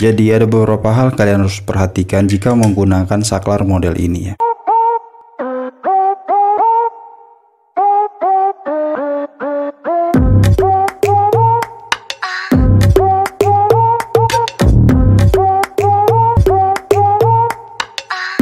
Jadi ada beberapa hal kalian harus perhatikan jika menggunakan saklar model ini ya.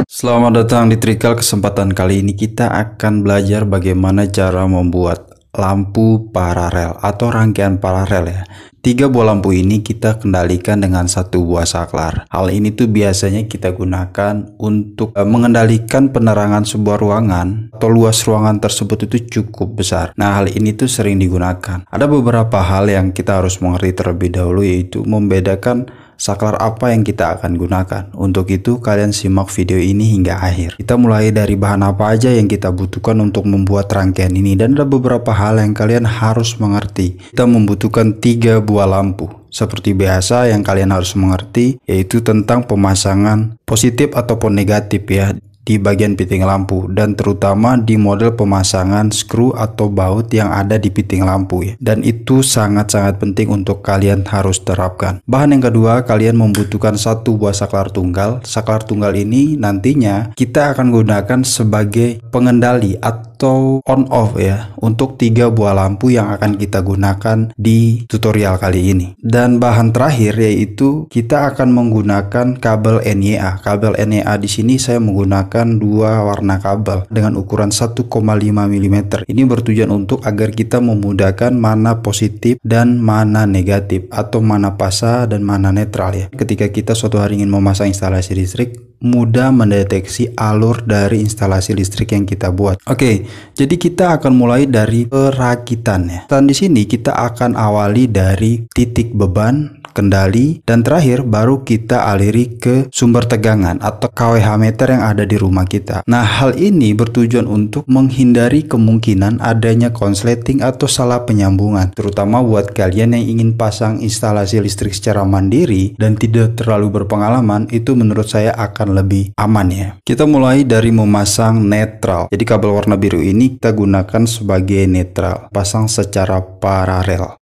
Selamat datang di Trikal. Kesempatan kali ini kita akan belajar bagaimana cara membuat lampu paralel atau rangkaian paralel ya. Tiga buah lampu ini kita kendalikan dengan satu buah saklar. Hal ini tuh biasanya kita gunakan untuk eh, mengendalikan penerangan sebuah ruangan atau luas ruangan tersebut itu cukup besar. Nah, hal ini tuh sering digunakan. Ada beberapa hal yang kita harus mengerti terlebih dahulu yaitu membedakan saklar apa yang kita akan gunakan. Untuk itu kalian simak video ini hingga akhir. Kita mulai dari bahan apa aja yang kita butuhkan untuk membuat rangkaian ini dan ada beberapa hal yang kalian harus mengerti. Kita membutuhkan tiga buah lampu. Seperti biasa yang kalian harus mengerti yaitu tentang pemasangan positif ataupun negatif ya di bagian piting lampu dan terutama di model pemasangan skru atau baut yang ada di piting lampu ya. Dan itu sangat-sangat penting untuk kalian harus terapkan. Bahan yang kedua, kalian membutuhkan satu buah saklar tunggal. Saklar tunggal ini nantinya kita akan gunakan sebagai pengendali atau on off ya untuk tiga buah lampu yang akan kita gunakan di tutorial kali ini. Dan bahan terakhir yaitu kita akan menggunakan kabel NEA. Kabel NEA di sini saya menggunakan menggunakan dua warna kabel dengan ukuran 1,5 mm. Ini bertujuan untuk agar kita memudahkan mana positif dan mana negatif atau mana pasah dan mana netral ya. Ketika kita suatu hari ingin memasang instalasi listrik, mudah mendeteksi alur dari instalasi listrik yang kita buat. Oke, jadi kita akan mulai dari perakitannya. Dan di sini kita akan awali dari titik beban kendali dan terakhir baru kita aliri ke sumber tegangan atau KWH meter yang ada di rumah kita. Nah, hal ini bertujuan untuk menghindari kemungkinan adanya konsleting atau salah penyambungan, terutama buat kalian yang ingin pasang instalasi listrik secara mandiri dan tidak terlalu berpengalaman, itu menurut saya akan lebih aman ya. Kita mulai dari memasang netral. Jadi kabel warna biru ini kita gunakan sebagai netral, pasang secara paralel.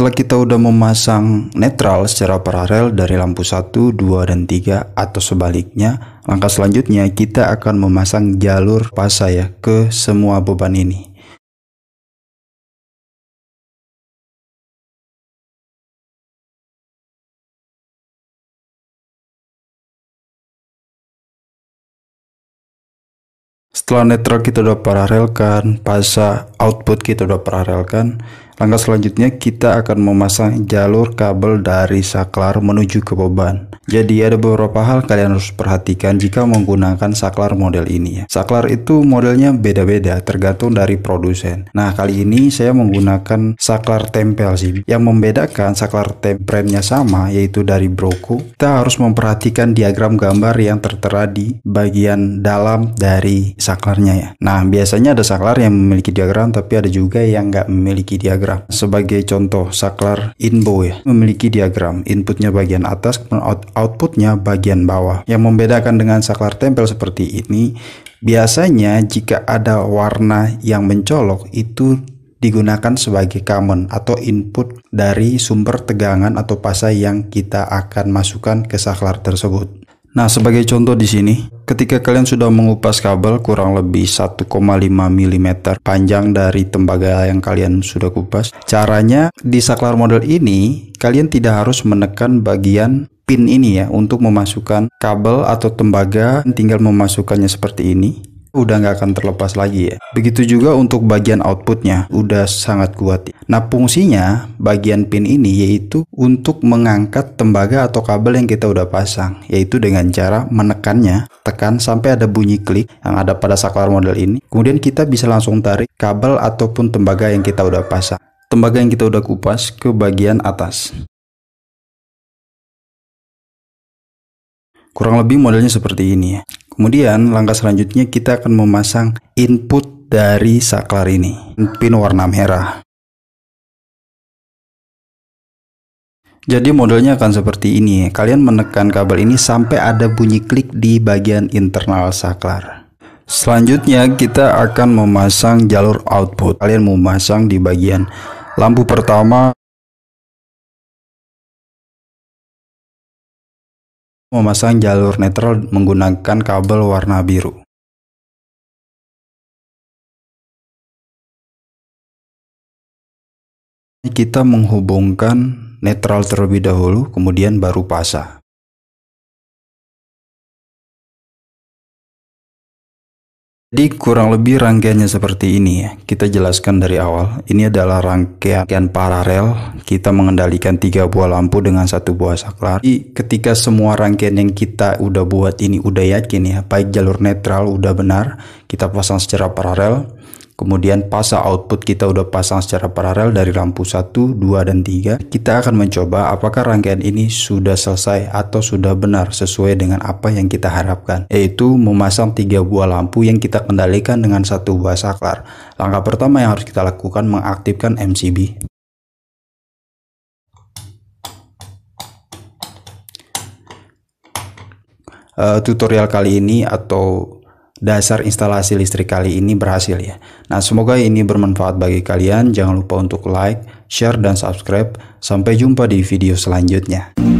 Setelah kita udah memasang netral secara paralel dari lampu 1, 2, dan 3 atau sebaliknya, langkah selanjutnya kita akan memasang jalur pasa ya ke semua beban ini. Setelah netral kita udah paralelkan, pasa output kita udah paralelkan, Langkah selanjutnya kita akan memasang jalur kabel dari saklar menuju ke beban. Jadi ada beberapa hal kalian harus perhatikan jika menggunakan saklar model ini ya. Saklar itu modelnya beda-beda tergantung dari produsen. Nah kali ini saya menggunakan saklar tempel sih. Yang membedakan saklar tempelnya sama yaitu dari Broco. Kita harus memperhatikan diagram gambar yang tertera di bagian dalam dari saklarnya ya. Nah biasanya ada saklar yang memiliki diagram tapi ada juga yang nggak memiliki diagram diagram. Sebagai contoh, saklar INBO ya, memiliki diagram inputnya bagian atas, outputnya bagian bawah. Yang membedakan dengan saklar tempel seperti ini, biasanya jika ada warna yang mencolok itu digunakan sebagai common atau input dari sumber tegangan atau pasai yang kita akan masukkan ke saklar tersebut. Nah, sebagai contoh di sini, ketika kalian sudah mengupas kabel kurang lebih 1,5 mm panjang dari tembaga yang kalian sudah kupas, caranya di saklar model ini kalian tidak harus menekan bagian pin ini ya untuk memasukkan kabel atau tembaga, tinggal memasukkannya seperti ini udah nggak akan terlepas lagi ya. Begitu juga untuk bagian outputnya, udah sangat kuat. Nah fungsinya bagian pin ini yaitu untuk mengangkat tembaga atau kabel yang kita udah pasang, yaitu dengan cara menekannya, tekan sampai ada bunyi klik yang ada pada saklar model ini. Kemudian kita bisa langsung tarik kabel ataupun tembaga yang kita udah pasang. Tembaga yang kita udah kupas ke bagian atas. Kurang lebih modelnya seperti ini ya. Kemudian langkah selanjutnya kita akan memasang input dari saklar ini, pin warna merah. Jadi modelnya akan seperti ini. Kalian menekan kabel ini sampai ada bunyi klik di bagian internal saklar. Selanjutnya kita akan memasang jalur output. Kalian memasang di bagian lampu pertama memasang jalur netral menggunakan kabel warna biru. kita menghubungkan netral terlebih dahulu, kemudian baru pasang. Jadi kurang lebih rangkaiannya seperti ini ya. Kita jelaskan dari awal. Ini adalah rangkaian paralel. Kita mengendalikan tiga buah lampu dengan satu buah saklar. Jadi ketika semua rangkaian yang kita udah buat ini udah yakin ya, baik jalur netral udah benar, kita pasang secara paralel. Kemudian pasang output kita udah pasang secara paralel dari lampu 1, 2, dan 3. Kita akan mencoba apakah rangkaian ini sudah selesai atau sudah benar sesuai dengan apa yang kita harapkan, yaitu memasang tiga buah lampu yang kita kendalikan dengan satu buah saklar. Langkah pertama yang harus kita lakukan mengaktifkan MCB. Eh, tutorial kali ini atau dasar instalasi listrik kali ini berhasil ya. Nah, semoga ini bermanfaat bagi kalian. Jangan lupa untuk like, share, dan subscribe. Sampai jumpa di video selanjutnya.